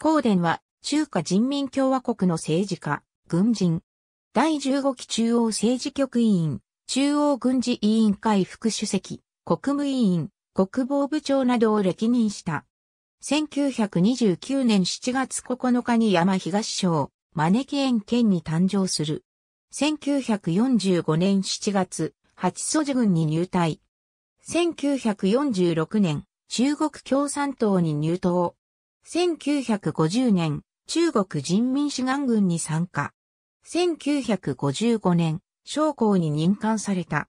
光伝は、中華人民共和国の政治家、軍人。第15期中央政治局委員、中央軍事委員会副主席、国務委員、国防部長などを歴任した。1929年7月9日に山東省、招き園県に誕生する。1945年7月、八祖寺軍に入隊。1946年、中国共産党に入党。1950年、中国人民志願軍に参加。1955年、将校に任官された。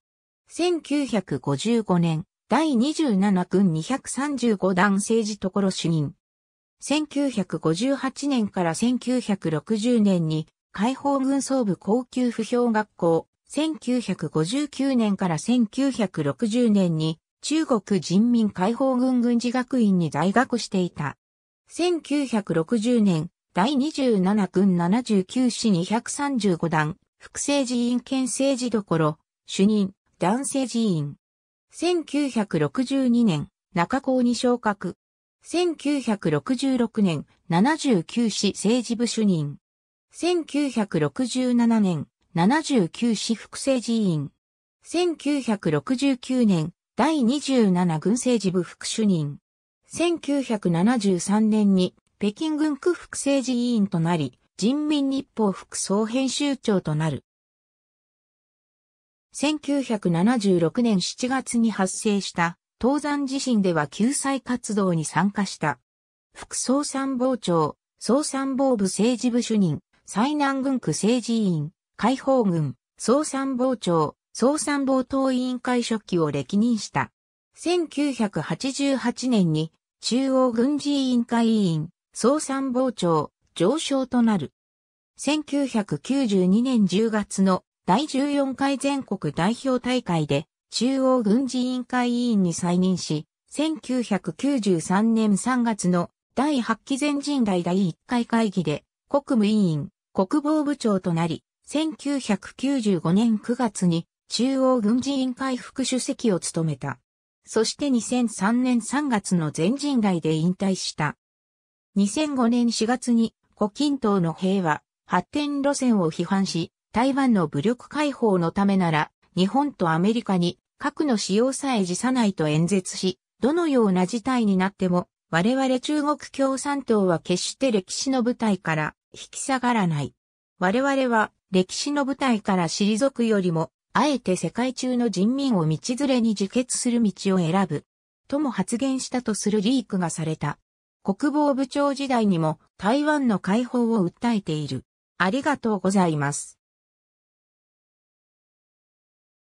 1955年、第27軍235弾政治ところ主任。1958年から1960年に解放軍総部高級不評学校。1959年から1960年に中国人民解放軍軍事学院に在学していた。1960年、第27軍79市235段、副政治院県政治どころ、主任、男性寺院。1962年、中高に昇格。1966年、79市政治部主任。1967年、79市副政治院。1969年、第27軍政治部副主任。1973年に北京軍区副政治委員となり、人民日報副総編集長となる。1976年7月に発生した東山地震では救済活動に参加した。副総参謀長、総参謀部政治部主任、最南軍区政治委員、解放軍、総参謀長、総参謀党委員会書記を歴任した。1988年に中央軍事委員会委員、総参謀長、上昇となる。1992年10月の第14回全国代表大会で中央軍事委員会委員に再任し、1993年3月の第8期全人代第1回会議で国務委員、国防部長となり、1995年9月に中央軍事委員会副主席を務めた。そして2003年3月の全人代で引退した。2005年4月に胡錦涛の平和、発展路線を批判し、台湾の武力解放のためなら、日本とアメリカに核の使用さえ辞さないと演説し、どのような事態になっても、我々中国共産党は決して歴史の舞台から引き下がらない。我々は歴史の舞台から退くよりも、あえて世界中の人民を道連れに自決する道を選ぶ、とも発言したとするリークがされた。国防部長時代にも台湾の解放を訴えている。ありがとうございます。